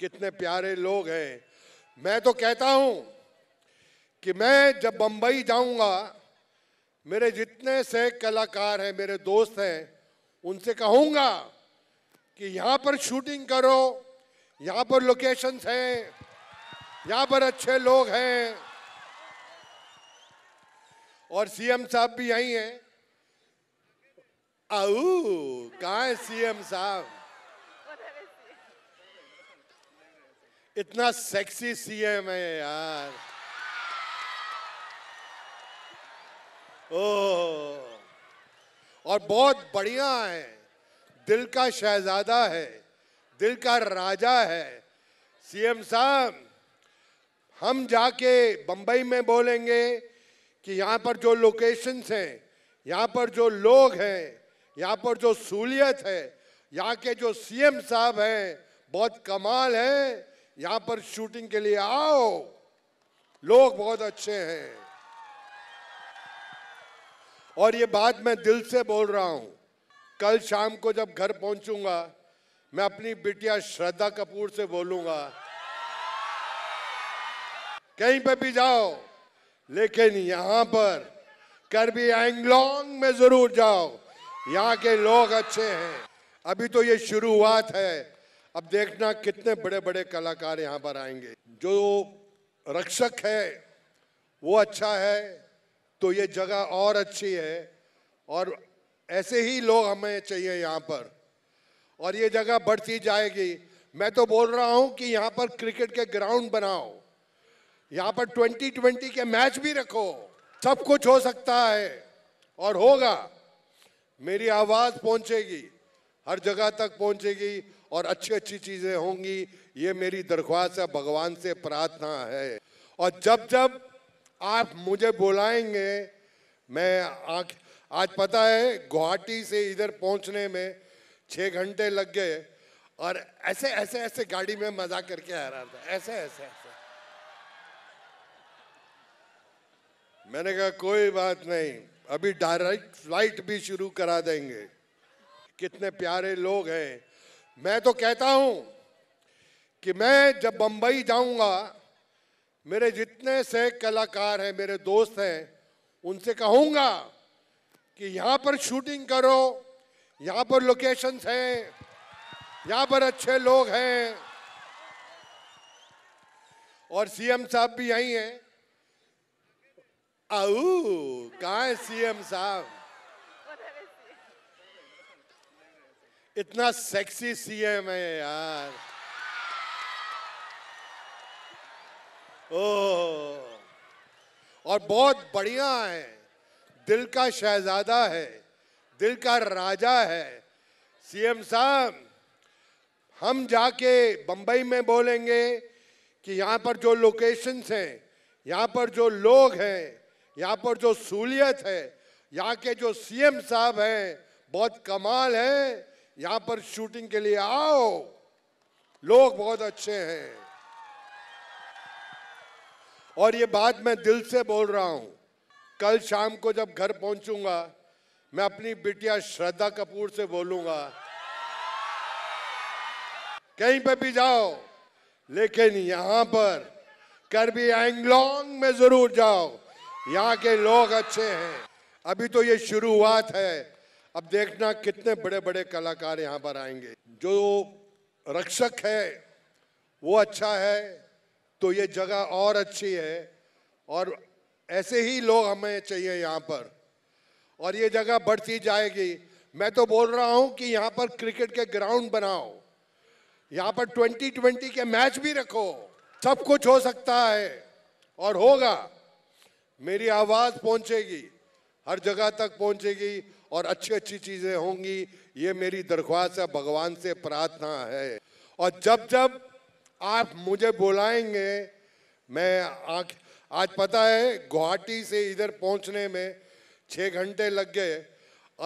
कितने प्यारे लोग हैं मैं तो कहता हूं कि मैं जब बंबई जाऊंगा मेरे जितने से कलाकार हैं मेरे दोस्त हैं उनसे कहूंगा कि यहाँ पर शूटिंग करो यहाँ पर लोकेशंस हैं यहाँ पर अच्छे लोग हैं और सीएम साहब भी यहीं हैं आऊ कहाँ है सीएम साहब इतना सेक्सी सीएम है यार ओ और बहुत बढ़िया है दिल का शहजादा है दिल का राजा है सीएम साहब हम जाके बंबई में बोलेंगे कि यहाँ पर जो लोकेशंस हैं यहाँ पर जो लोग हैं यहाँ पर जो सहूलियत है यहाँ के जो सीएम साहब हैं बहुत कमाल है यहां पर शूटिंग के लिए आओ लोग बहुत अच्छे हैं और ये बात मैं दिल से बोल रहा हूं कल शाम को जब घर पहुंचूंगा मैं अपनी बिटिया श्रद्धा कपूर से बोलूंगा कहीं पे भी जाओ लेकिन यहां पर भी एंगलोंग में जरूर जाओ यहाँ के लोग अच्छे हैं अभी तो ये शुरुआत है अब देखना कितने बड़े बड़े कलाकार यहाँ पर आएंगे जो रक्षक है वो अच्छा है तो ये जगह और अच्छी है और ऐसे ही लोग हमें चाहिए यहाँ पर और ये जगह बढ़ती जाएगी मैं तो बोल रहा हूँ कि यहाँ पर क्रिकेट के ग्राउंड बनाओ यहाँ पर ट्वेंटी ट्वेंटी के मैच भी रखो सब कुछ हो सकता है और होगा मेरी आवाज़ पहुँचेगी हर जगह तक पहुंचेगी और अच्छी अच्छी चीज़ें होंगी ये मेरी दरख्वास्त है भगवान से प्रार्थना है और जब जब आप मुझे बुलाएंगे मैं आँख आज पता है गुवाहाटी से इधर पहुंचने में छः घंटे लग गए और ऐसे ऐसे ऐसे गाड़ी में मजा करके आ रहा था ऐसे ऐसे ऐसे मैंने कहा कोई बात नहीं अभी डायरेक्ट फ्लाइट भी शुरू करा देंगे कितने प्यारे लोग हैं मैं तो कहता हूं कि मैं जब बंबई जाऊंगा मेरे जितने से कलाकार हैं मेरे दोस्त हैं उनसे कहूंगा कि यहाँ पर शूटिंग करो यहाँ पर लोकेशंस हैं यहाँ पर अच्छे लोग हैं और सीएम साहब भी यहीं हैं आऊ कहाँ है सीएम साहब इतना सेक्सी सीएम है यार ओ और बहुत बढ़िया है दिल का शहजादा है दिल का राजा है सीएम साहब हम जाके बंबई में बोलेंगे कि यहाँ पर जो लोकेशंस हैं यहाँ पर जो लोग हैं यहाँ पर जो सहूलियत है यहाँ के जो सीएम साहब हैं बहुत कमाल है यहां पर शूटिंग के लिए आओ लोग बहुत अच्छे हैं और ये बात मैं दिल से बोल रहा हूं कल शाम को जब घर पहुंचूंगा मैं अपनी बिटिया श्रद्धा कपूर से बोलूंगा कहीं पे भी जाओ लेकिन यहां पर भी एंगलोंग में जरूर जाओ यहाँ के लोग अच्छे हैं अभी तो ये शुरुआत है अब देखना कितने बड़े बड़े कलाकार यहाँ पर आएंगे जो रक्षक है वो अच्छा है तो ये जगह और अच्छी है और ऐसे ही लोग हमें चाहिए यहाँ पर और ये जगह बढ़ती जाएगी मैं तो बोल रहा हूँ कि यहाँ पर क्रिकेट के ग्राउंड बनाओ यहाँ पर ट्वेंटी ट्वेंटी के मैच भी रखो सब कुछ हो सकता है और होगा मेरी आवाज़ पहुँचेगी हर जगह तक पहुंचेगी और अच्छी अच्छी चीज़ें होंगी ये मेरी दरख्वास्त है भगवान से प्रार्थना है और जब जब आप मुझे बुलाएंगे मैं आँख आज पता है गुवाहाटी से इधर पहुंचने में छः घंटे लग गए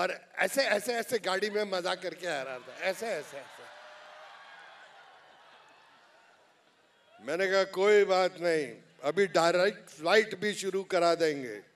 और ऐसे ऐसे ऐसे गाड़ी में मजा करके आ रहा था ऐसे ऐसे ऐसे मैंने कहा कोई बात नहीं अभी डायरेक्ट फ्लाइट भी शुरू करा देंगे